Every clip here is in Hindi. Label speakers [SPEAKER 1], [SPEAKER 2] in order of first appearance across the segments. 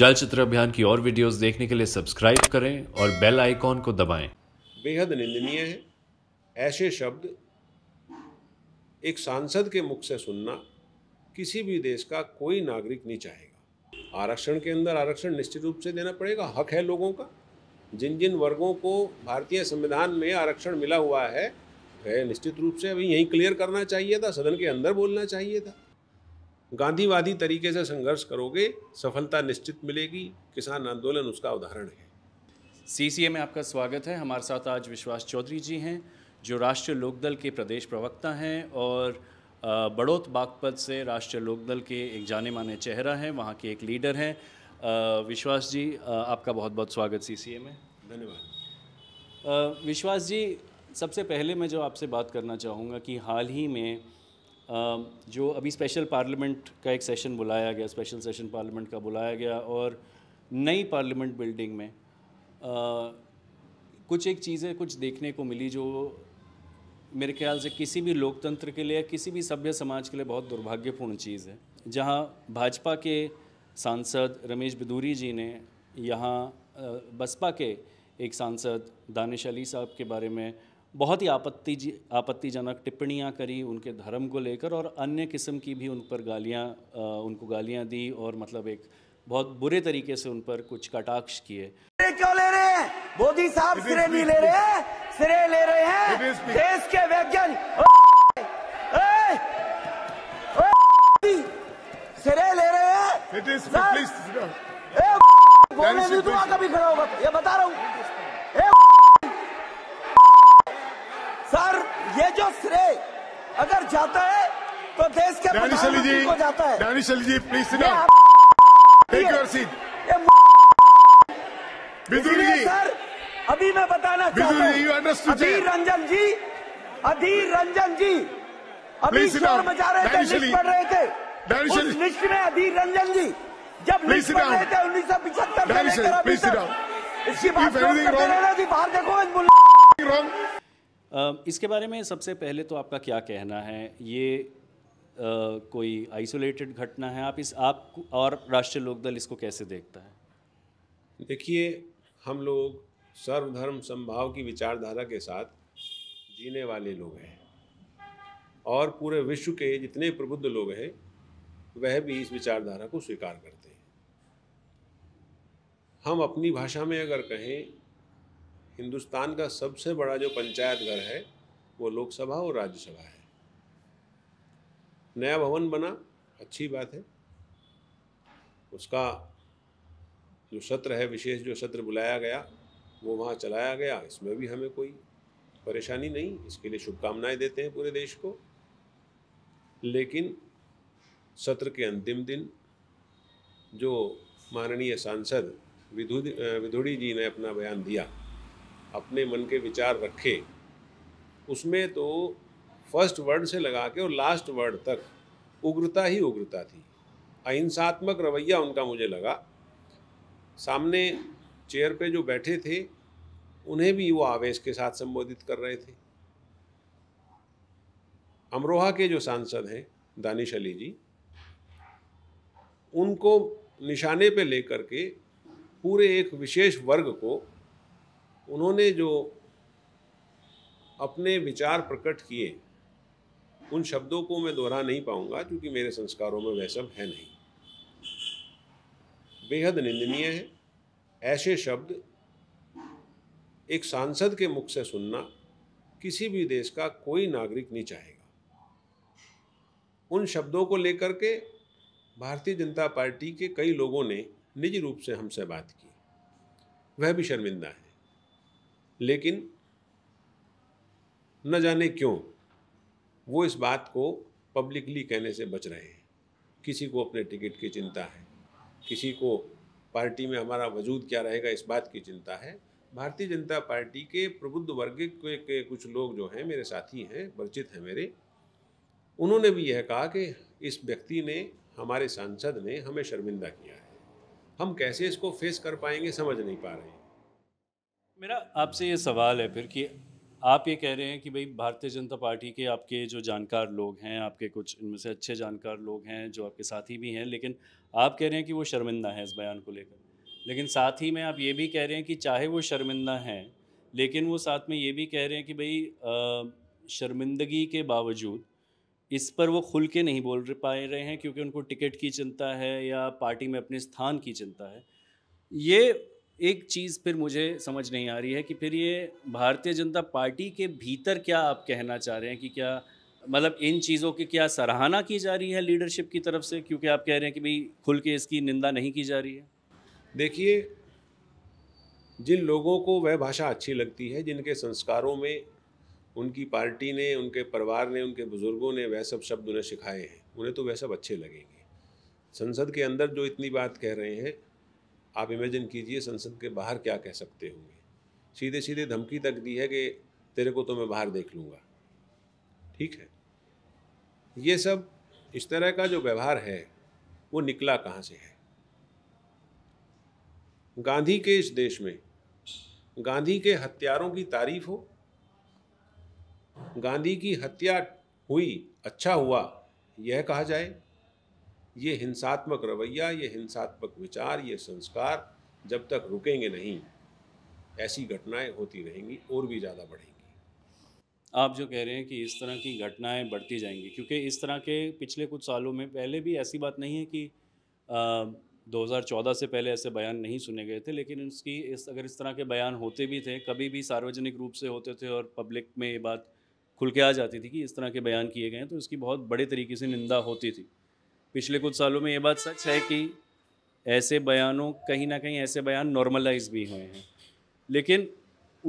[SPEAKER 1] चलचित्र अभियान की और वीडियोस देखने के लिए सब्सक्राइब करें और बेल आइकॉन को दबाएं।
[SPEAKER 2] बेहद निंदनीय है ऐसे शब्द एक सांसद के मुख से सुनना किसी भी देश का कोई नागरिक नहीं चाहेगा आरक्षण के अंदर आरक्षण निश्चित रूप से देना पड़ेगा हक है लोगों का जिन जिन वर्गों को भारतीय संविधान में आरक्षण मिला हुआ है वह निश्चित रूप से अभी यहीं क्लियर करना चाहिए था सदन के अंदर बोलना चाहिए था गांधीवादी तरीके से संघर्ष करोगे सफलता निश्चित
[SPEAKER 1] मिलेगी किसान आंदोलन उसका उदाहरण है सीसीए में आपका स्वागत है हमारे साथ आज विश्वास चौधरी जी हैं जो राष्ट्रीय लोकदल के प्रदेश प्रवक्ता हैं और बड़ौत बागपत से राष्ट्रीय लोकदल के एक जाने माने चेहरा हैं वहाँ के एक लीडर हैं विश्वास जी आपका बहुत बहुत स्वागत ए में धन्यवाद विश्वास जी सबसे पहले मैं जो आपसे बात करना चाहूँगा कि हाल ही में Um, जो अभी स्पेशल पार्लियामेंट का एक सेशन बुलाया गया स्पेशल सेशन पार्लियामेंट का बुलाया गया और नई पार्लियामेंट बिल्डिंग में आ, uh, कुछ एक चीज़ें कुछ देखने को मिली जो मेरे ख्याल से किसी भी लोकतंत्र के लिए किसी भी सभ्य समाज के लिए बहुत दुर्भाग्यपूर्ण चीज़ है जहाँ भाजपा के सांसद रमेश बिदूरी जी ने यहाँ uh, बसपा के एक सांसद दानिश अली साहब के बारे में बहुत ही आपत्ति आपत्तिजनक टिप्पणियाँ करी उनके धर्म को लेकर और अन्य किस्म की भी उन पर गालियाँ उनको गालियाँ दी और मतलब एक बहुत बुरे तरीके से उन पर कुछ कटाक्ष किए क्यों ले रहे हैं मोदी साहब सिरे नहीं ले रहे हैं सिरे ले रहे हैं देश के वैज्ञानिक
[SPEAKER 2] सिरे ले रहे हैं
[SPEAKER 1] बोलने नहीं दूंगा कभी खड़ा
[SPEAKER 2] होगा तो। ये बता रहा हूँ का श्रेय अगर जाता है तो देश के प्रधानमंत्री को जाता है जी प्लीज टेक योर सीट जी सर अभी मैं बताना चाहता हूँ अधीर रंजन जी अधीर रंजन जी
[SPEAKER 1] अभी शोर मचा रहे थे पढ़
[SPEAKER 2] रहे थे उस लिस्ट में अधीर रंजन जी जब लिस्ट पढ़ रहे थे उन्नीस सौ पिछहत्तर इसकी बात करते रहना जी बाहर देखो
[SPEAKER 1] रॉन्ग इसके बारे में सबसे पहले तो आपका क्या कहना है ये आ, कोई आइसोलेटेड घटना है आप इस आप और राष्ट्रीय लोकदल इसको कैसे देखता है देखिए हम लोग सर्वधर्म संभाव की
[SPEAKER 2] विचारधारा के साथ जीने वाले लोग हैं और पूरे विश्व के जितने प्रबुद्ध लोग हैं वह भी इस विचारधारा को स्वीकार करते हैं हम अपनी भाषा में अगर कहें हिंदुस्तान का सबसे बड़ा जो पंचायत घर है वो लोकसभा और राज्यसभा है नया भवन बना अच्छी बात है उसका जो सत्र है विशेष जो सत्र बुलाया गया वो वहाँ चलाया गया इसमें भी हमें कोई परेशानी नहीं इसके लिए शुभकामनाएं देते हैं पूरे देश को लेकिन सत्र के अंतिम दिन जो माननीय सांसद विधु विधुड़ी जी ने अपना बयान दिया अपने मन के विचार रखे उसमें तो फर्स्ट वर्ड से लगा के और लास्ट वर्ड तक उग्रता ही उग्रता थी अहिंसात्मक रवैया उनका मुझे लगा सामने चेयर पे जो बैठे थे उन्हें भी वो आवेश के साथ संबोधित कर रहे थे अमरोहा के जो सांसद हैं दानिश अली जी उनको निशाने पे लेकर के पूरे एक विशेष वर्ग को उन्होंने जो अपने विचार प्रकट किए उन शब्दों को मैं दोहरा नहीं पाऊंगा क्योंकि मेरे संस्कारों में वह सब है नहीं बेहद निंदनीय है ऐसे शब्द एक सांसद के मुख से सुनना किसी भी देश का कोई नागरिक नहीं चाहेगा उन शब्दों को लेकर के भारतीय जनता पार्टी के कई लोगों ने निजी रूप से हमसे बात की वह भी शर्मिंदा है लेकिन न जाने क्यों वो इस बात को पब्लिकली कहने से बच रहे हैं किसी को अपने टिकट की चिंता है किसी को पार्टी में हमारा वजूद क्या रहेगा इस बात की चिंता है भारतीय जनता पार्टी के प्रबुद्ध वर्ग के, के कुछ लोग जो हैं मेरे साथी हैं परिचित हैं मेरे उन्होंने भी यह कहा कि इस व्यक्ति ने हमारे सांसद ने हमें शर्मिंदा किया है हम कैसे इसको फेस कर पाएंगे समझ नहीं पा रहे हैं
[SPEAKER 1] मेरा आपसे ये सवाल है फिर कि आप ये कह रहे हैं कि भाई भारतीय जनता पार्टी के आपके जो जानकार लोग हैं आपके कुछ इनमें से अच्छे जानकार लोग हैं जो आपके साथी भी हैं लेकिन आप कह रहे हैं कि वो शर्मिंदा हैं इस बयान को लेकर लेकिन साथ ही में आप ये भी कह रहे हैं कि चाहे वो शर्मिंदा हैं लेकिन वो साथ में ये भी कह रहे हैं कि भाई शर्मिंदगी के बावजूद इस पर वो खुल के नहीं बोल पाए रहे हैं क्योंकि उनको टिकट की चिंता है या पार्टी में अपने स्थान की चिंता है ये एक चीज़ फिर मुझे समझ नहीं आ रही है कि फिर ये भारतीय जनता पार्टी के भीतर क्या आप कहना चाह रहे हैं कि क्या मतलब इन चीज़ों की क्या सराहना की जा रही है लीडरशिप की तरफ से क्योंकि आप कह रहे हैं कि भाई खुल के इसकी निंदा नहीं की जा रही है देखिए जिन लोगों को वह भाषा अच्छी लगती है जिनके
[SPEAKER 2] संस्कारों में उनकी पार्टी ने उनके परिवार ने उनके बुज़ुर्गों ने वह सब शब्द उन्हें सिखाए हैं उन्हें तो वह सब अच्छे लगेंगे संसद के अंदर जो इतनी बात कह रहे हैं आप इमेजिन कीजिए संसद के बाहर क्या कह सकते होंगे सीधे सीधे धमकी तक दी है कि तेरे को तो मैं बाहर देख लूँगा ठीक है ये सब इस तरह का जो व्यवहार है वो निकला कहाँ से है गांधी के इस देश में गांधी के हत्यारों की तारीफ हो गांधी की हत्या हुई अच्छा हुआ यह कहा जाए ये हिंसात्मक रवैया ये हिंसात्मक विचार ये संस्कार जब तक रुकेंगे नहीं ऐसी घटनाएं होती रहेंगी और भी ज़्यादा बढ़ेंगी
[SPEAKER 1] आप जो कह रहे हैं कि इस तरह की घटनाएं बढ़ती जाएंगी क्योंकि इस तरह के पिछले कुछ सालों में पहले भी ऐसी बात नहीं है कि आ, 2014 से पहले ऐसे बयान नहीं सुने गए थे लेकिन उसकी इस अगर इस तरह के बयान होते भी थे कभी भी सार्वजनिक रूप से होते थे और पब्लिक में ये बात खुल के आ जाती थी कि इस तरह के बयान किए गए हैं तो इसकी बहुत बड़े तरीके से निंदा होती थी पिछले कुछ सालों में ये बात सच है कि ऐसे बयानों कहीं ना कहीं ऐसे बयान नॉर्मलाइज भी हुए हैं लेकिन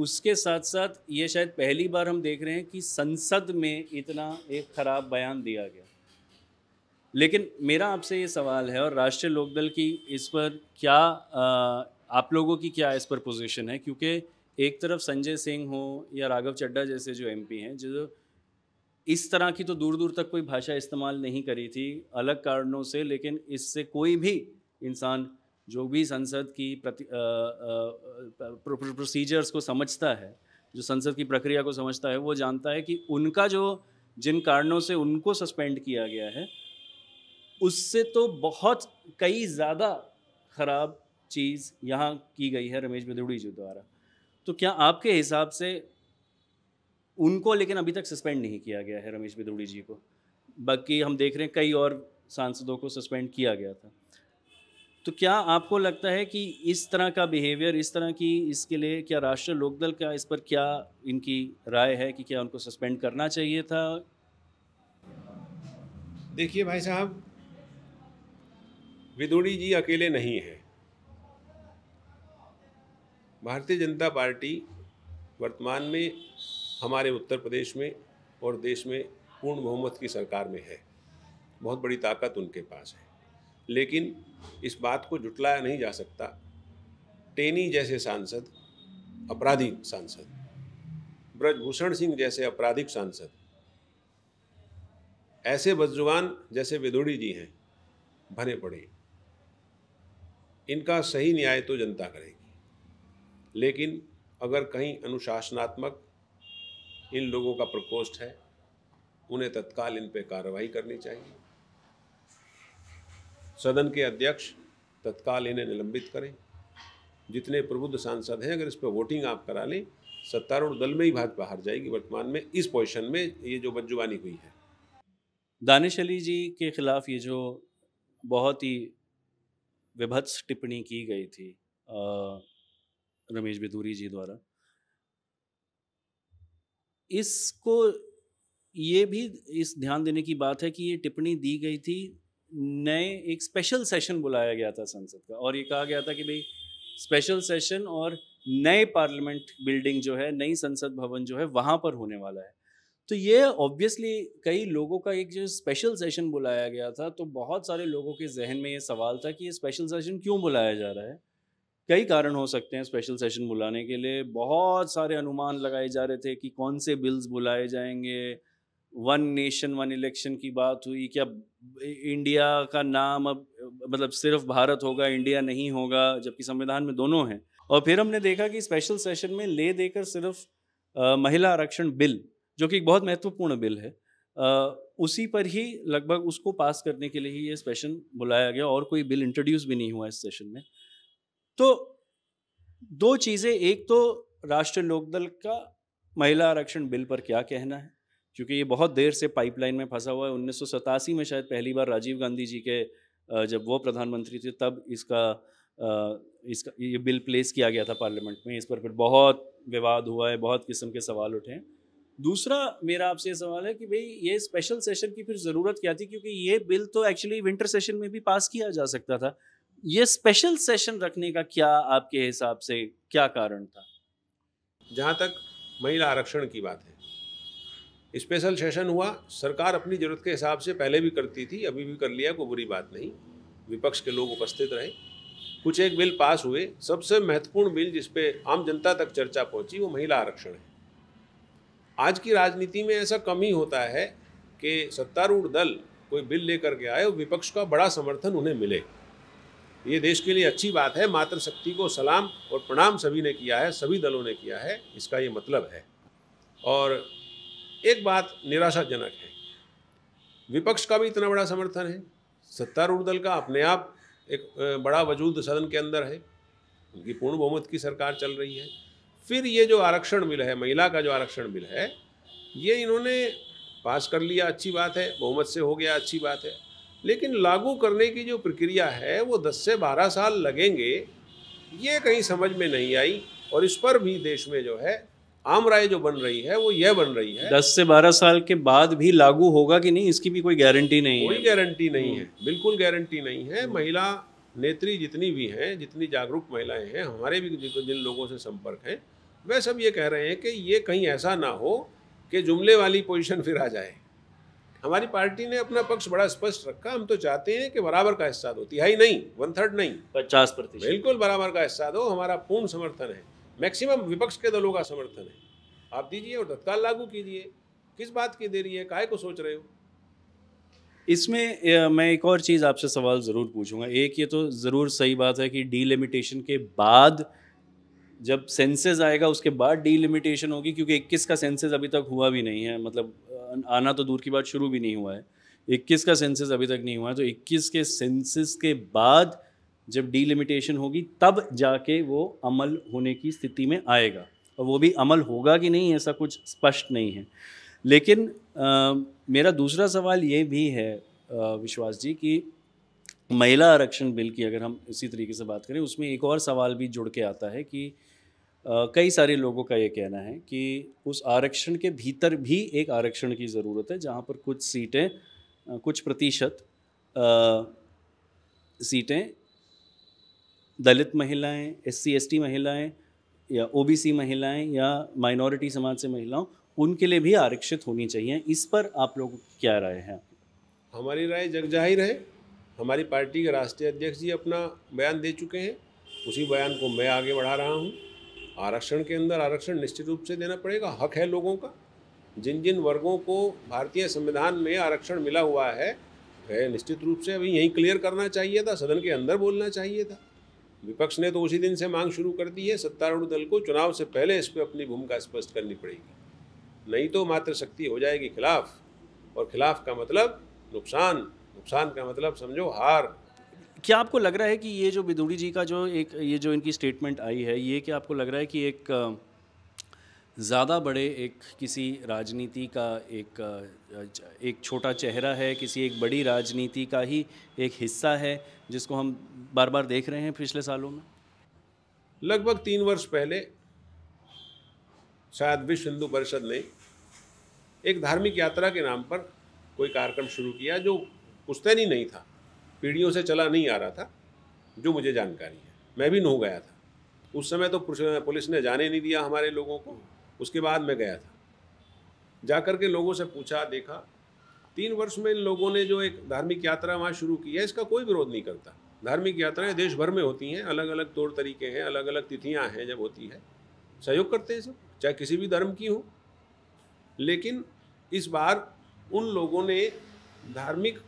[SPEAKER 1] उसके साथ साथ ये शायद पहली बार हम देख रहे हैं कि संसद में इतना एक ख़राब बयान दिया गया लेकिन मेरा आपसे ये सवाल है और राष्ट्रीय लोकदल की इस पर क्या आ, आप लोगों की क्या इस पर पोजीशन है क्योंकि एक तरफ संजय सिंह हो या राघव चड्डा जैसे जो एमपी हैं जो इस तरह की तो दूर दूर तक कोई भाषा इस्तेमाल नहीं करी थी अलग कारणों से लेकिन इससे कोई भी इंसान जो भी संसद की प्रति प्रोसीजर्स को समझता है जो संसद की प्रक्रिया को समझता है वो जानता है कि उनका जो जिन कारणों से उनको सस्पेंड किया गया है उससे तो बहुत कई ज़्यादा ख़राब चीज़ यहाँ की गई है रमेश बिदुड़ी जी द्वारा तो क्या आपके हिसाब से उनको लेकिन अभी तक सस्पेंड नहीं किया गया है रमेश बिदुड़ी जी को बाकी हम देख रहे हैं कई और सांसदों को सस्पेंड किया गया था तो क्या आपको लगता है कि इस तरह का बिहेवियर इस तरह की इसके लिए क्या राष्ट्रीय लोकदल का इस पर क्या इनकी राय है कि क्या उनको सस्पेंड करना चाहिए था देखिए भाई साहब विदुड़ी जी अकेले नहीं हैं
[SPEAKER 2] भारतीय जनता पार्टी वर्तमान में हमारे उत्तर प्रदेश में और देश में पूर्ण बहुमत की सरकार में है बहुत बड़ी ताकत उनके पास है लेकिन इस बात को जुटलाया नहीं जा सकता टेनी जैसे सांसद अपराधी सांसद ब्रजभूषण सिंह जैसे अपराधिक सांसद ऐसे बदजुबान जैसे विदुड़ी जी हैं भरे पड़े इनका सही न्याय तो जनता करेगी लेकिन अगर कहीं अनुशासनात्मक इन लोगों का प्रकोष्ठ है उन्हें तत्काल इन पे कार्रवाई करनी चाहिए सदन के अध्यक्ष तत्काल इन्हें निलंबित करें जितने प्रबुद्ध सांसद हैं अगर इस पर वोटिंग आप करा लें सत्तारूढ़ दल में ही भाजपा हार जाएगी वर्तमान में इस पोजिशन में ये जो बदजुबानी हुई है दानिश
[SPEAKER 1] अली जी के खिलाफ ये जो बहुत ही विभत्स टिप्पणी की गई थी आ, रमेश बिदूरी जी द्वारा इसको ये भी इस ध्यान देने की बात है कि ये टिप्पणी दी गई थी नए एक स्पेशल सेशन बुलाया गया था संसद का और ये कहा गया था कि भाई स्पेशल सेशन और नए पार्लियामेंट बिल्डिंग जो है नई संसद भवन जो है वहाँ पर होने वाला है तो ये ऑब्वियसली कई लोगों का एक जो स्पेशल सेशन बुलाया गया था तो बहुत सारे लोगों के जहन में ये सवाल था कि ये स्पेशल सेशन क्यों बुलाया जा रहा है कई कारण हो सकते हैं स्पेशल सेशन बुलाने के लिए बहुत सारे अनुमान लगाए जा रहे थे कि कौन से बिल्स बुलाए जाएंगे वन नेशन वन इलेक्शन की बात हुई क्या इंडिया का नाम अब मतलब सिर्फ भारत होगा इंडिया नहीं होगा जबकि संविधान में दोनों हैं और फिर हमने देखा कि स्पेशल सेशन में ले देकर सिर्फ आ, महिला आरक्षण बिल जो कि एक बहुत महत्वपूर्ण बिल है आ, उसी पर ही लगभग उसको पास करने के लिए ही ये सेशन बुलाया गया और कोई बिल इंट्रोड्यूस भी नहीं हुआ इस सेशन में तो दो चीज़ें एक तो राष्ट्रीय लोकदल का महिला आरक्षण बिल पर क्या कहना है क्योंकि ये बहुत देर से पाइपलाइन में फंसा हुआ है उन्नीस में शायद पहली बार राजीव गांधी जी के जब वो प्रधानमंत्री थे तब इसका इसका ये बिल प्लेस किया गया था पार्लियामेंट में इस पर फिर बहुत विवाद हुआ है बहुत किस्म के सवाल उठे हैं दूसरा मेरा आपसे ये सवाल है कि भाई ये स्पेशल सेशन की फिर ज़रूरत क्या थी क्योंकि ये बिल तो एक्चुअली विंटर सेशन में भी पास किया जा सकता था ये स्पेशल सेशन रखने का क्या आपके हिसाब से क्या कारण था जहाँ तक महिला
[SPEAKER 2] आरक्षण की बात है स्पेशल सेशन हुआ सरकार अपनी ज़रूरत के हिसाब से पहले भी करती थी अभी भी कर लिया कोई बुरी बात नहीं विपक्ष के लोग उपस्थित रहे कुछ एक बिल पास हुए सबसे महत्वपूर्ण बिल जिसपे आम जनता तक चर्चा पहुंची वो महिला आरक्षण है आज की राजनीति में ऐसा कम ही होता है कि सत्तारूढ़ दल कोई बिल लेकर के आए और विपक्ष का बड़ा समर्थन उन्हें मिले ये देश के लिए अच्छी बात है मातृशक्ति को सलाम और प्रणाम सभी ने किया है सभी दलों ने किया है इसका ये मतलब है और एक बात निराशाजनक है विपक्ष का भी इतना बड़ा समर्थन है सत्तारूढ़ दल का अपने आप एक बड़ा वजूद सदन के अंदर है उनकी पूर्ण बहुमत की सरकार चल रही है फिर ये जो आरक्षण बिल है महिला का जो आरक्षण बिल है ये इन्होंने पास कर लिया अच्छी बात है बहुमत से हो गया अच्छी बात है लेकिन लागू करने की जो प्रक्रिया है वो 10 से 12 साल लगेंगे ये कहीं समझ में नहीं आई और इस पर भी देश में जो है आम राय जो बन रही है वो यह बन रही है
[SPEAKER 1] दस से बारह साल के बाद भी लागू होगा कि नहीं इसकी भी कोई गारंटी नहीं कोई है कोई गारंटी हम्म। नहीं है
[SPEAKER 2] बिल्कुल गारंटी नहीं है महिला नेत्री जितनी भी हैं जितनी जागरूक महिलाएं हैं हमारे भी जिन लोगों से संपर्क हैं वह सब ये कह रहे हैं कि ये कहीं ऐसा ना हो कि जुमले वाली पोजीशन फिर आ जाए हमारी पार्टी ने अपना पक्ष बड़ा स्पष्ट रखा हम तो चाहते हैं कि बराबर का हिस्सा दो तिहाई नहीं वन थर्ड नहीं
[SPEAKER 1] पचास प्रतिशत बिल्कुल
[SPEAKER 2] बराबर का हिस्सा दो हमारा पूर्ण समर्थन है मैक्सिमम विपक्ष के दलों का समर्थन है आप दीजिए और तत्काल लागू कीजिए किस बात की देरी है काय को सोच रहे हो
[SPEAKER 1] इसमें मैं एक और चीज़ आपसे सवाल ज़रूर पूछूंगा एक ये तो ज़रूर सही बात है कि डीलिमिटेशन के बाद जब सेंसेस आएगा उसके बाद डीलिमिटेशन होगी क्योंकि 21 का सेंसेस अभी तक हुआ भी नहीं है मतलब आना तो दूर की बात शुरू भी नहीं हुआ है इक्कीस का सेंसिस अभी तक नहीं हुआ है तो इक्कीस के सेंसिस के बाद जब डीलिमिटेशन होगी तब जाके वो अमल होने की स्थिति में आएगा और वो भी अमल होगा कि नहीं ऐसा कुछ स्पष्ट नहीं है लेकिन आ, मेरा दूसरा सवाल ये भी है आ, विश्वास जी कि महिला आरक्षण बिल की अगर हम इसी तरीके से बात करें उसमें एक और सवाल भी जुड़ के आता है कि कई सारे लोगों का ये कहना है कि उस आरक्षण के भीतर भी एक आरक्षण की ज़रूरत है जहाँ पर कुछ सीटें कुछ प्रतिशत सीटें दलित महिलाएं एस सी महिलाएं या सी महिलाएं या माइनॉरिटी समाज से महिलाओं उनके लिए भी आरक्षित होनी चाहिए इस पर आप लोगों की क्या राय है
[SPEAKER 2] हमारी राय जग जाहिर है हमारी पार्टी के राष्ट्रीय अध्यक्ष जी अपना बयान दे चुके हैं उसी बयान को मैं आगे बढ़ा रहा हूँ आरक्षण के अंदर आरक्षण निश्चित रूप से देना पड़ेगा हक है लोगों का जिन जिन वर्गों को भारतीय संविधान में आरक्षण मिला हुआ है वह निश्चित रूप से अभी यहीं क्लियर करना चाहिए था सदन के अंदर बोलना चाहिए था विपक्ष ने तो उसी दिन से मांग शुरू कर दी है सत्तारूढ़ दल को चुनाव से पहले इस पर अपनी भूमिका स्पष्ट करनी पड़ेगी नहीं तो मातृशक्ति हो जाएगी खिलाफ और खिलाफ का मतलब नुकसान
[SPEAKER 1] नुकसान का मतलब समझो हार क्या आपको लग रहा है कि ये जो बिदूरी जी का जो एक ये जो इनकी स्टेटमेंट आई है ये क्या आपको लग रहा है कि एक ज़्यादा बड़े एक किसी राजनीति का एक एक छोटा चेहरा है किसी एक बड़ी राजनीति का ही एक हिस्सा है जिसको हम बार बार देख रहे हैं पिछले सालों में लगभग तीन वर्ष पहले शायद विश्व
[SPEAKER 2] हिंदू परिषद ने एक धार्मिक यात्रा के नाम पर कोई कार्यक्रम शुरू किया जो पुश्तैनी नहीं था पीढ़ियों से चला नहीं आ रहा था जो मुझे जानकारी है मैं भी नहीं गया था उस समय तो पुलिस ने जाने नहीं दिया हमारे लोगों को उसके बाद मैं गया था जाकर के लोगों से पूछा देखा तीन वर्ष में इन लोगों ने जो एक धार्मिक यात्रा वहाँ शुरू की है इसका कोई विरोध नहीं करता धार्मिक यात्राएं देश भर में होती हैं अलग अलग तौर तरीके हैं अलग अलग तिथियाँ हैं जब होती है सहयोग करते हैं सब चाहे किसी भी धर्म की हो लेकिन इस बार उन लोगों ने धार्मिक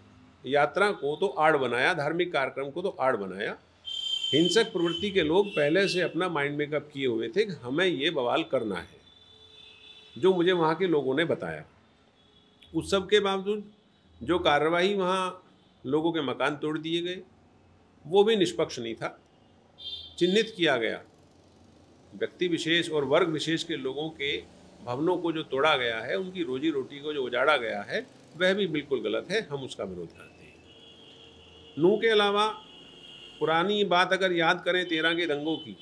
[SPEAKER 2] यात्रा को तो आड़ बनाया धार्मिक कार्यक्रम को तो आड़ बनाया हिंसक प्रवृत्ति के लोग पहले से अपना माइंड मेकअप किए हुए थे कि हमें ये बवाल करना है जो मुझे वहाँ के लोगों ने बताया उस सब के बावजूद जो कार्रवाई वहाँ लोगों के मकान तोड़ दिए गए वो भी निष्पक्ष नहीं था चिन्हित किया गया व्यक्ति विशेष और वर्ग विशेष के लोगों के भवनों को जो तोड़ा गया है उनकी रोजी रोटी को जो उजाड़ा गया है वह भी बिल्कुल गलत है हम उसका विरोध करें नू के अलावा पुरानी बात अगर याद करें तेरह के दंगों की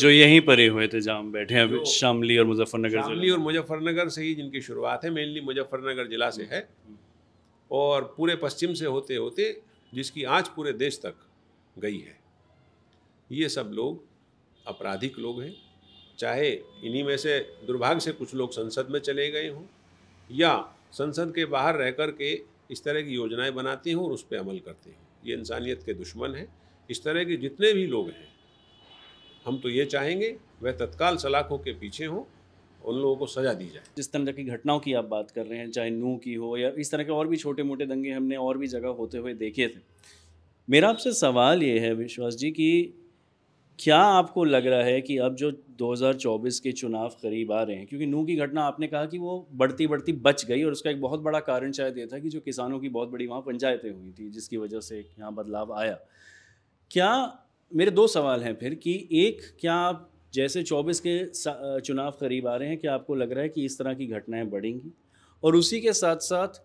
[SPEAKER 1] जो यहीं परे हुए थे जहाँ बैठे हैं शामली और मुजफ्फरनगर शामली और
[SPEAKER 2] मुजफ्फरनगर से ही जिनकी शुरुआत है मेनली मुजफ्फरनगर जिला से है और पूरे पश्चिम से होते होते जिसकी आज पूरे देश तक गई है ये सब लोग आपराधिक लोग हैं चाहे इन्हीं में से दुर्भाग्य से कुछ लोग संसद में चले गए हों या संसद के बाहर रह कर के इस तरह की योजनाएं बनाते हों और उस पर अमल करते हों ये इंसानियत के दुश्मन हैं इस तरह के जितने भी लोग हैं
[SPEAKER 1] हम तो ये चाहेंगे वह तत्काल सलाखों के पीछे हों उन लोगों को सजा दी जाए जिस तरह की घटनाओं की आप बात कर रहे हैं चाहे नू की हो या इस तरह के और भी छोटे मोटे दंगे हमने और भी जगह होते हुए देखे थे मेरा आपसे सवाल ये है विश्वास जी कि क्या आपको लग रहा है कि अब जो 2024 के चुनाव करीब आ रहे हैं क्योंकि नू की घटना आपने कहा कि वो बढ़ती बढ़ती बच गई और उसका एक बहुत बड़ा कारण शायद ये था कि जो किसानों की बहुत बड़ी वहाँ पंचायतें हुई थी जिसकी वजह से यहाँ बदलाव आया क्या मेरे दो सवाल हैं फिर कि एक क्या आप जैसे 24 के चुनाव करीब आ रहे हैं क्या आपको लग रहा है कि इस तरह की घटनाएं बढ़ेंगी और उसी के साथ साथ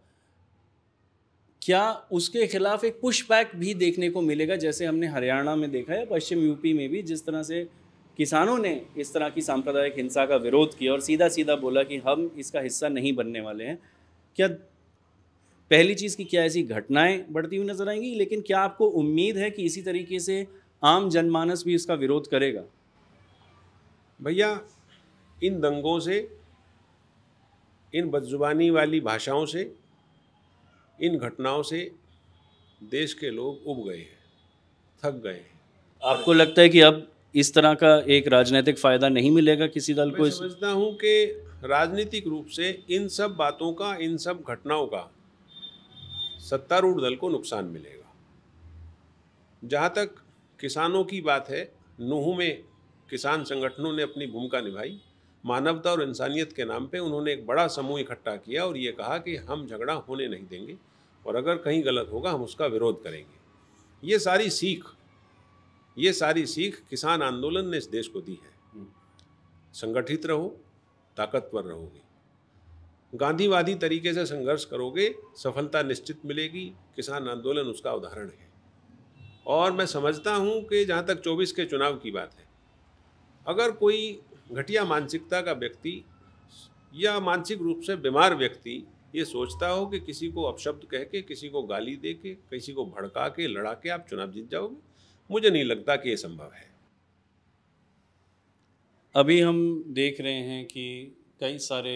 [SPEAKER 1] क्या उसके खिलाफ एक पुशबैक भी देखने को मिलेगा जैसे हमने हरियाणा में देखा है पश्चिम यूपी में भी जिस तरह से किसानों ने इस तरह की सांप्रदायिक हिंसा का विरोध किया और सीधा सीधा बोला कि हम इसका हिस्सा नहीं बनने वाले हैं क्या पहली चीज़ की क्या ऐसी घटनाएं बढ़ती हुई नज़र आएंगी लेकिन क्या आपको उम्मीद है कि इसी तरीके से आम जनमानस भी इसका विरोध करेगा भैया इन दंगों से
[SPEAKER 2] इन बदजुबानी वाली भाषाओं से इन घटनाओं से देश के लोग उब गए हैं थक गए हैं
[SPEAKER 1] आपको लगता है कि अब इस तरह का एक राजनीतिक फायदा नहीं मिलेगा किसी दल को मैं समझता
[SPEAKER 2] हूँ कि राजनीतिक रूप से इन सब बातों का इन सब घटनाओं का सत्तारूढ़ दल को नुकसान मिलेगा जहाँ तक किसानों की बात है नूह में किसान संगठनों ने अपनी भूमिका निभाई मानवता और इंसानियत के नाम पे उन्होंने एक बड़ा समूह इकट्ठा किया और ये कहा कि हम झगड़ा होने नहीं देंगे और अगर कहीं गलत होगा हम उसका विरोध करेंगे ये सारी सीख ये सारी सीख किसान आंदोलन ने इस देश को दी है संगठित रहो ताकतवर रहोगे गांधीवादी तरीके से संघर्ष करोगे सफलता निश्चित मिलेगी किसान आंदोलन उसका उदाहरण है और मैं समझता हूँ कि जहाँ तक 24 के चुनाव की बात है अगर कोई घटिया मानसिकता का व्यक्ति या मानसिक रूप से बीमार व्यक्ति ये सोचता हो कि किसी को अपशब्द कह के किसी को गाली दे के किसी को भड़का के लड़ा के आप चुनाव जीत जाओगे मुझे नहीं लगता कि ये संभव है
[SPEAKER 1] अभी हम देख रहे हैं कि कई सारे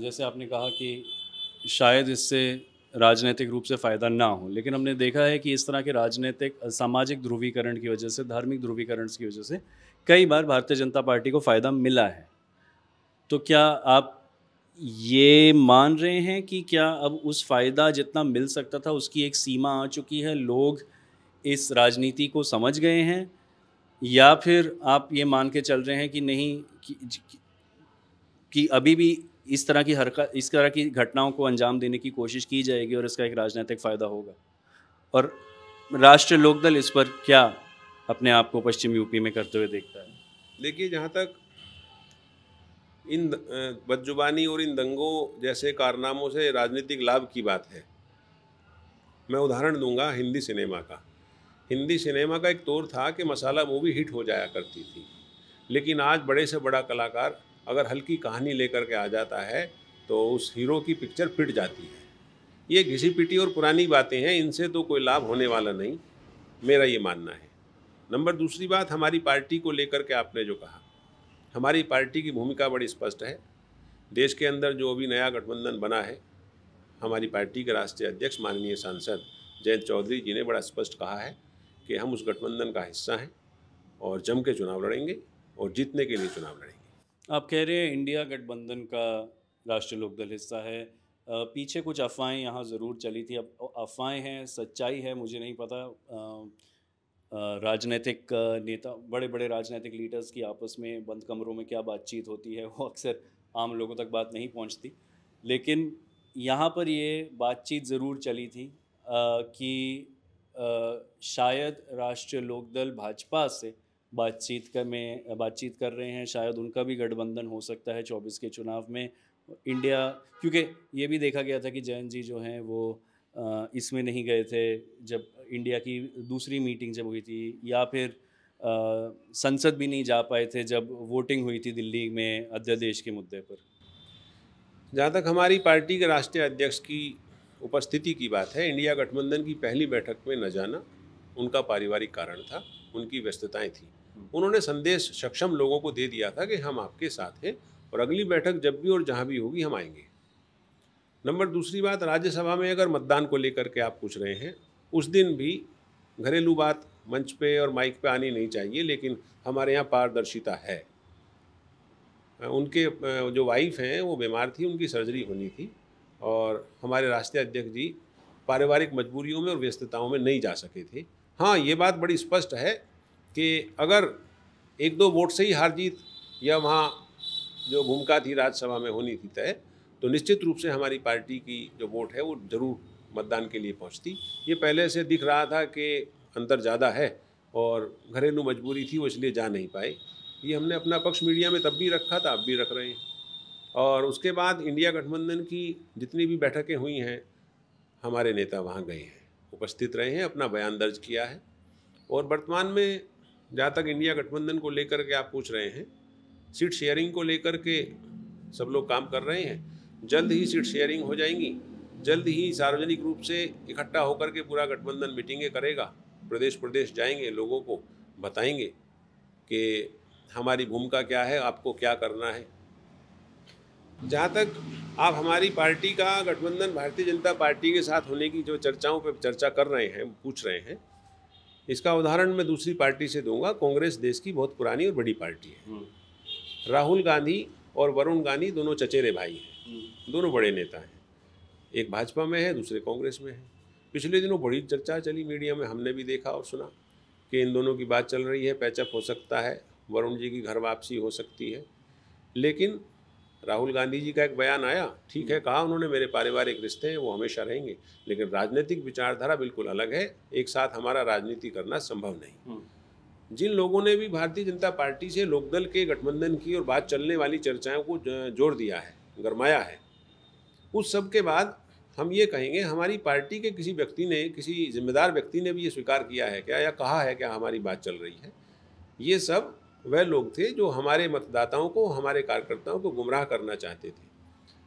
[SPEAKER 1] जैसे आपने कहा कि शायद इससे राजनीतिक रूप से फ़ायदा ना हो लेकिन हमने देखा है कि इस तरह के राजनीतिक सामाजिक ध्रुवीकरण की वजह से धार्मिक ध्रुवीकरण की वजह से कई बार भारतीय जनता पार्टी को फ़ायदा मिला है तो क्या आप ये मान रहे हैं कि क्या अब उस फ़ायदा जितना मिल सकता था उसकी एक सीमा आ चुकी है लोग इस राजनीति को समझ गए हैं या फिर आप ये मान के चल रहे हैं कि नहीं कि, कि अभी भी इस तरह की हरकत इस तरह की घटनाओं को अंजाम देने की कोशिश की जाएगी और इसका एक राजनीतिक फ़ायदा होगा और राष्ट्रीय लोकदल इस पर क्या अपने आप को पश्चिम यूपी में करते हुए देखता
[SPEAKER 2] है देखिए जहाँ तक इन बदजुबानी और इन दंगों जैसे कारनामों से राजनीतिक लाभ की बात है मैं उदाहरण दूंगा हिंदी सिनेमा का हिंदी सिनेमा का एक तौर था कि मसाला मूवी हिट हो जाया करती थी लेकिन आज बड़े से बड़ा कलाकार अगर हल्की कहानी लेकर के आ जाता है तो उस हीरो की पिक्चर फिट जाती है ये घिसी पिटी और पुरानी बातें हैं इनसे तो कोई लाभ होने वाला नहीं मेरा ये मानना है नंबर दूसरी बात हमारी पार्टी को लेकर के आपने जो कहा हमारी पार्टी की भूमिका बड़ी स्पष्ट है देश के अंदर जो अभी नया गठबंधन बना है हमारी पार्टी के राष्ट्रीय अध्यक्ष माननीय सांसद जयंत चौधरी जी ने बड़ा स्पष्ट कहा है कि हम उस गठबंधन का हिस्सा हैं और जम के चुनाव लड़ेंगे और जीतने के लिए चुनाव
[SPEAKER 1] लड़ेंगे आप कह रहे हैं इंडिया गठबंधन का राष्ट्रीय लोकदल हिस्सा है पीछे कुछ अफवाहें यहाँ ज़रूर चली थी अब अफवाहें हैं सच्चाई है मुझे नहीं पता राजनीतिक नेता बड़े बड़े राजनीतिक लीडर्स की आपस में बंद कमरों में क्या बातचीत होती है वो अक्सर आम लोगों तक बात नहीं पहुंचती लेकिन यहाँ पर ये बातचीत ज़रूर चली थी आ, कि आ, शायद राष्ट्रीय लोकदल भाजपा से बातचीत कर में बातचीत कर रहे हैं शायद उनका भी गठबंधन हो सकता है चौबीस के चुनाव में इंडिया क्योंकि ये भी देखा गया था कि जयंत जी जो हैं वो इसमें नहीं गए थे जब इंडिया की दूसरी मीटिंग जब हुई थी या फिर संसद भी नहीं जा पाए थे जब वोटिंग हुई थी दिल्ली में अध्यादेश के मुद्दे पर जहाँ तक हमारी पार्टी के राष्ट्रीय अध्यक्ष की उपस्थिति की बात है
[SPEAKER 2] इंडिया गठबंधन की पहली बैठक में न जाना उनका पारिवारिक कारण था उनकी व्यस्तताएं थी उन्होंने संदेश सक्षम लोगों को दे दिया था कि हम आपके साथ हैं और अगली बैठक जब भी और जहाँ भी होगी हम आएंगे नंबर दूसरी बात राज्यसभा में अगर मतदान को लेकर के आप पूछ रहे हैं उस दिन भी घरेलू बात मंच पे और माइक पे आनी नहीं चाहिए लेकिन हमारे यहाँ पारदर्शिता है उनके जो वाइफ हैं वो बीमार थी उनकी सर्जरी होनी थी और हमारे राष्ट्रीय अध्यक्ष जी पारिवारिक मजबूरियों में और व्यस्तताओं में नहीं जा सके थे हाँ ये बात बड़ी स्पष्ट है कि अगर एक दो वोट से ही हार जीत या वहाँ जो भूमिका थी राज्यसभा में होनी थी तय तो निश्चित रूप से हमारी पार्टी की जो वोट है वो ज़रूर मतदान के लिए पहुंचती ये पहले से दिख रहा था कि अंतर ज़्यादा है और घरेलू मजबूरी थी वो इसलिए जा नहीं पाए ये हमने अपना पक्ष मीडिया में तब भी रखा था अब भी रख रहे हैं और उसके बाद इंडिया गठबंधन की जितनी भी बैठकें हुई हैं हमारे नेता वहाँ गए हैं उपस्थित रहे हैं अपना बयान दर्ज किया है और वर्तमान में जहाँ तक इंडिया गठबंधन को लेकर के आप पूछ रहे हैं सीट शेयरिंग को लेकर के सब लोग काम कर रहे हैं जल्द ही सीट शेयरिंग हो जाएंगी जल्द ही सार्वजनिक रूप से इकट्ठा होकर के पूरा गठबंधन मीटिंगें करेगा प्रदेश प्रदेश जाएंगे लोगों को बताएंगे कि हमारी भूमिका क्या है आपको क्या करना है जहाँ तक आप हमारी पार्टी का गठबंधन भारतीय जनता पार्टी के साथ होने की जो चर्चाओं पर चर्चा कर रहे हैं पूछ रहे हैं इसका उदाहरण मैं दूसरी पार्टी से दूंगा कांग्रेस देश की बहुत पुरानी और बड़ी पार्टी है
[SPEAKER 1] हम्म।
[SPEAKER 2] राहुल गांधी और वरुण गांधी दोनों चचेरे भाई हैं दोनों बड़े नेता हैं एक भाजपा में है दूसरे कांग्रेस में है पिछले दिनों बड़ी चर्चा चली मीडिया में हमने भी देखा और सुना कि इन दोनों की बात चल रही है पैचअप हो सकता है वरुण जी की घर वापसी हो सकती है लेकिन राहुल गांधी जी का एक बयान आया ठीक है कहा उन्होंने मेरे पारिवारिक रिश्ते हैं वो हमेशा रहेंगे लेकिन राजनीतिक विचारधारा बिल्कुल अलग है एक साथ हमारा राजनीति करना संभव नहीं हम्म। जिन लोगों ने भी भारतीय जनता पार्टी से लोकदल के गठबंधन की और बात चलने वाली चर्चाओं को जोर दिया है गरमाया है उस सब के बाद हम ये कहेंगे हमारी पार्टी के किसी व्यक्ति ने किसी जिम्मेदार व्यक्ति ने भी ये स्वीकार किया है क्या या कहा है क्या हमारी बात चल रही है ये सब वह लोग थे जो हमारे मतदाताओं को हमारे कार्यकर्ताओं को गुमराह करना चाहते थे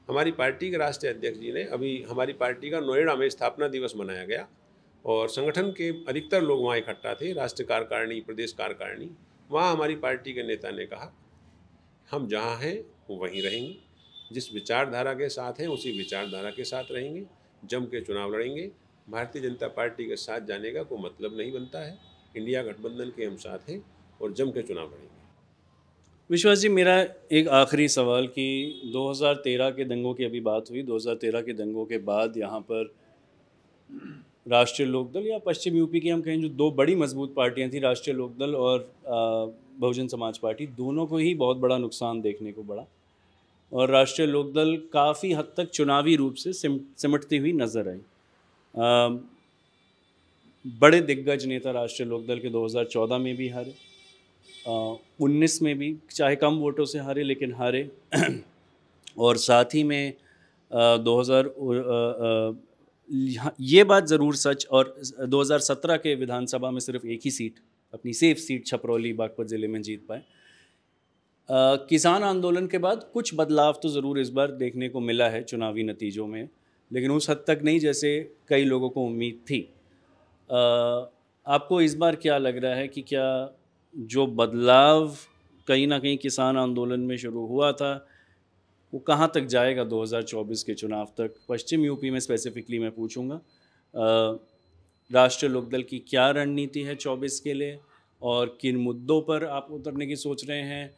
[SPEAKER 2] हमारी पार्टी के राष्ट्रीय अध्यक्ष जी ने अभी हमारी पार्टी का नोएडा में स्थापना दिवस मनाया गया और संगठन के अधिकतर लोग वहाँ इकट्ठा थे राष्ट्रीय कार्यकारिणी प्रदेश कार्यकारिणी वहाँ हमारी पार्टी के नेता ने कहा हम जहाँ हैं वहीं रहेंगे जिस विचारधारा के साथ हैं उसी विचारधारा के साथ रहेंगे जम के चुनाव लड़ेंगे भारतीय जनता पार्टी के साथ जाने का कोई मतलब नहीं बनता है इंडिया गठबंधन के हम साथ हैं
[SPEAKER 1] और जम के चुनाव लड़ेंगे विश्वास जी मेरा एक आखिरी सवाल कि 2013 के दंगों की अभी बात हुई 2013 के दंगों के बाद यहाँ पर राष्ट्रीय लोकदल या पश्चिम यूपी की हम कहें जो दो बड़ी मजबूत पार्टियां थी राष्ट्रीय लोकदल और बहुजन समाज पार्टी दोनों को ही बहुत बड़ा नुकसान देखने को पड़ा और राष्ट्रीय लोकदल काफ़ी हद तक चुनावी रूप से सिम सिमटती हुई नज़र आई बड़े दिग्गज नेता राष्ट्रीय लोकदल के 2014 में भी हारे उन्नीस में भी चाहे कम वोटों से हारे लेकिन हारे और साथ ही में दो हज़ार ये बात ज़रूर सच और 2017 के विधानसभा में सिर्फ एक ही सीट अपनी सेफ सीट छपरौली बागपत ज़िले में जीत पाए किसान आंदोलन के बाद कुछ बदलाव तो ज़रूर इस बार देखने को मिला है चुनावी नतीजों में लेकिन उस हद तक नहीं जैसे कई लोगों को उम्मीद थी आ, आपको इस बार क्या लग रहा है कि क्या जो बदलाव कहीं ना कहीं किसान आंदोलन में शुरू हुआ था वो कहाँ तक जाएगा 2024 के चुनाव तक पश्चिम यूपी में स्पेसिफिकली मैं पूछूंगा राष्ट्रीय लोकदल की क्या रणनीति है 24 के लिए और किन मुद्दों पर आप उतरने की सोच रहे हैं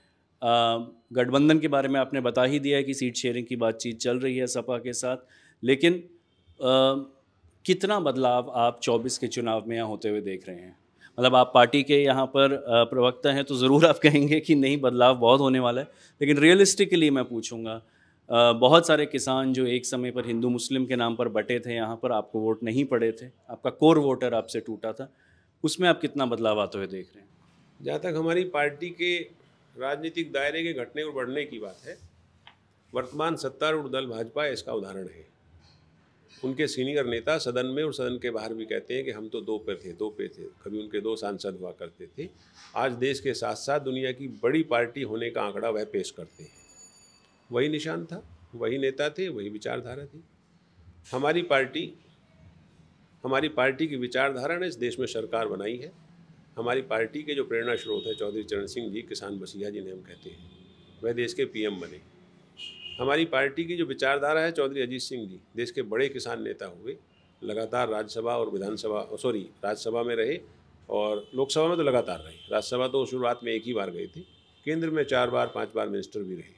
[SPEAKER 1] गठबंधन के बारे में आपने बता ही दिया है कि सीट शेयरिंग की बातचीत चल रही है सपा के साथ लेकिन आ, कितना बदलाव आप 24 के चुनाव में यहाँ होते हुए देख रहे हैं मतलब आप पार्टी के यहाँ पर प्रवक्ता हैं तो ज़रूर आप कहेंगे कि नहीं बदलाव बहुत होने वाला है लेकिन रियलिस्टिकली मैं पूछूंगा बहुत सारे किसान जो एक समय पर हिंदू मुस्लिम के नाम पर बटे थे यहाँ पर आपको वोट नहीं पड़े थे आपका कोर वोटर आपसे टूटा था उसमें आप कितना बदलाव आते हुए देख रहे हैं
[SPEAKER 2] जहाँ तक हमारी पार्टी के राजनीतिक दायरे के घटने और बढ़ने की बात है वर्तमान सत्तारूढ़ दल भाजपा इसका उदाहरण है उनके सीनियर नेता सदन में और सदन के बाहर भी कहते हैं कि हम तो दो पे थे दो पे थे कभी उनके दो सांसद हुआ करते थे आज देश के साथ साथ दुनिया की बड़ी पार्टी होने का आंकड़ा वह पेश करते हैं वही निशान था वही नेता थे वही विचारधारा थी हमारी पार्टी हमारी पार्टी की विचारधारा ने इस देश में सरकार बनाई है हमारी पार्टी के जो प्रेरणा स्रोत है चौधरी चरण सिंह जी किसान बसिया जी ने हम कहते हैं वह देश के पीएम बने हमारी पार्टी की जो विचारधारा है चौधरी अजीत सिंह जी देश के बड़े किसान नेता हुए लगातार राज्यसभा और विधानसभा सॉरी राज्यसभा में रहे और लोकसभा में तो लगातार रहे राज्यसभा तो शुरुआत में एक ही बार गए थे केंद्र में चार बार पाँच बार मिनिस्टर भी रहे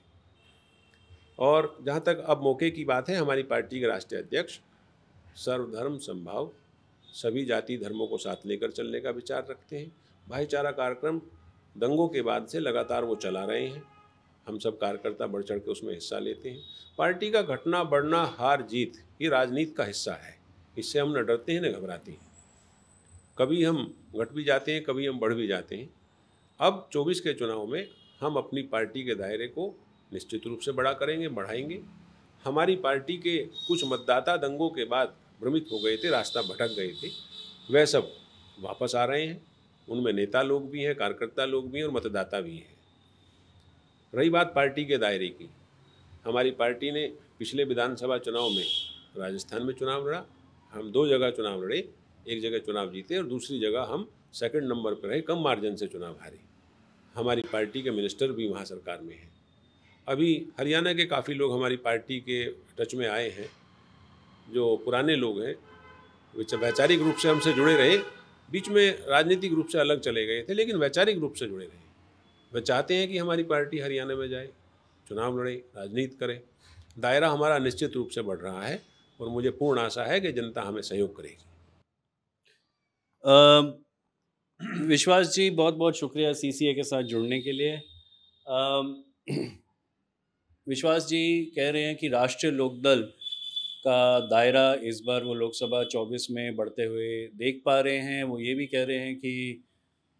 [SPEAKER 2] और जहाँ तक अब मौके की बात है हमारी पार्टी के राष्ट्रीय अध्यक्ष सर्वधर्म संभाव सभी जाति धर्मों को साथ लेकर चलने का विचार रखते हैं भाईचारा कार्यक्रम दंगों के बाद से लगातार वो चला रहे हैं हम सब कार्यकर्ता बढ़ चढ़ के उसमें हिस्सा लेते हैं पार्टी का घटना बढ़ना हार जीत ये राजनीति का हिस्सा है इससे हम न डरते हैं न घबराते हैं कभी हम घट भी जाते हैं कभी हम बढ़ भी जाते हैं अब 24 के चुनाव में हम अपनी पार्टी के दायरे को निश्चित रूप से बड़ा करेंगे बढ़ाएंगे हमारी पार्टी के कुछ मतदाता दंगों के बाद भ्रमित हो गए थे रास्ता भटक गए थे वह सब वापस आ रहे हैं उनमें नेता लोग भी हैं कार्यकर्ता लोग भी हैं और मतदाता भी हैं रही बात पार्टी के दायरे की हमारी पार्टी ने पिछले विधानसभा चुनाव में राजस्थान में चुनाव लड़ा हम दो जगह चुनाव लड़े एक जगह चुनाव जीते और दूसरी जगह हम सेकंड नंबर पर रहे कम मार्जिन से चुनाव हारे हमारी पार्टी के मिनिस्टर भी वहाँ सरकार में हैं अभी हरियाणा के काफ़ी लोग हमारी पार्टी के टच में आए हैं जो पुराने लोग हैं वे वैचारिक रूप से हमसे जुड़े रहे बीच में राजनीतिक रूप से अलग चले गए थे लेकिन वैचारिक रूप से जुड़े रहे वे चाहते हैं कि हमारी पार्टी हरियाणा में जाए चुनाव लड़े राजनीति करें दायरा हमारा निश्चित रूप से बढ़ रहा है और मुझे पूर्ण आशा है कि जनता हमें सहयोग करेगी
[SPEAKER 1] विश्वास जी बहुत बहुत शुक्रिया सीसीए के साथ जुड़ने के लिए आ, विश्वास जी कह रहे हैं कि राष्ट्रीय लोकदल का दायरा इस बार वो लोकसभा 24 में बढ़ते हुए देख पा रहे हैं वो ये भी कह रहे हैं कि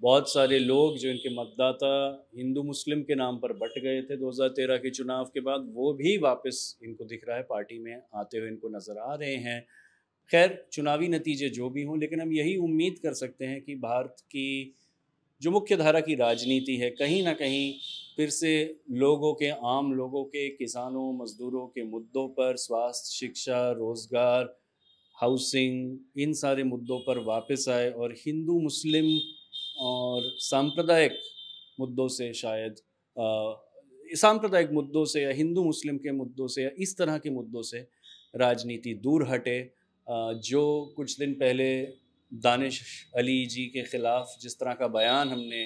[SPEAKER 1] बहुत सारे लोग जो इनके मतदाता हिंदू मुस्लिम के नाम पर बट गए थे 2013 के चुनाव के बाद वो भी वापस इनको दिख रहा है पार्टी में आते हुए इनको नज़र आ रहे हैं खैर चुनावी नतीजे जो भी हों लेकिन हम यही उम्मीद कर सकते हैं कि भारत की जो मुख्य धारा की राजनीति है कहीं ना कहीं फिर से लोगों के आम लोगों के किसानों मज़दूरों के मुद्दों पर स्वास्थ्य शिक्षा रोज़गार हाउसिंग इन सारे मुद्दों पर वापस आए और हिंदू मुस्लिम और सांप्रदायिक मुद्दों से शायद सांप्रदायिक मुद्दों से या हिंदू मुस्लिम के मुद्दों से या इस तरह के मुद्दों से राजनीति दूर हटे जो कुछ दिन पहले दानिश अली जी के ख़िलाफ़ जिस तरह का बयान हमने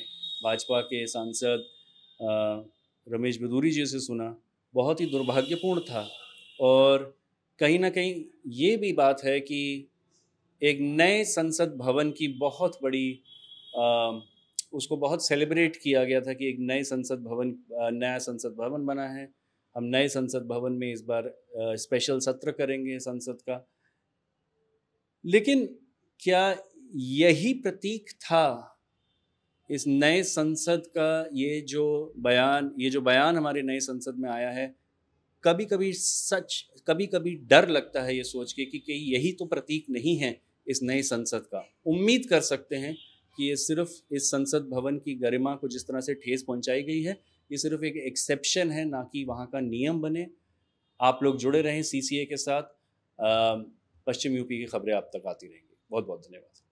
[SPEAKER 1] भाजपा के सांसद रमेश भदूरी जी से सुना बहुत ही दुर्भाग्यपूर्ण था और कहीं ना कहीं ये भी बात है कि एक नए संसद भवन की बहुत बड़ी आ, उसको बहुत सेलिब्रेट किया गया था कि एक नए संसद भवन नया संसद भवन बना है हम नए संसद भवन में इस बार आ, स्पेशल सत्र करेंगे संसद का लेकिन क्या यही प्रतीक था इस नए संसद का ये जो बयान ये जो बयान हमारे नए संसद में आया है कभी कभी सच कभी कभी डर लगता है ये सोच के कि, कि यही तो प्रतीक नहीं है इस नए संसद का उम्मीद कर सकते हैं कि ये सिर्फ इस संसद भवन की गरिमा को जिस तरह से ठेस पहुंचाई गई है ये सिर्फ एक एक्सेप्शन है ना कि वहाँ का नियम बने आप लोग जुड़े रहें सी के साथ पश्चिम यूपी की खबरें आप तक आती रहेंगी बहुत बहुत धन्यवाद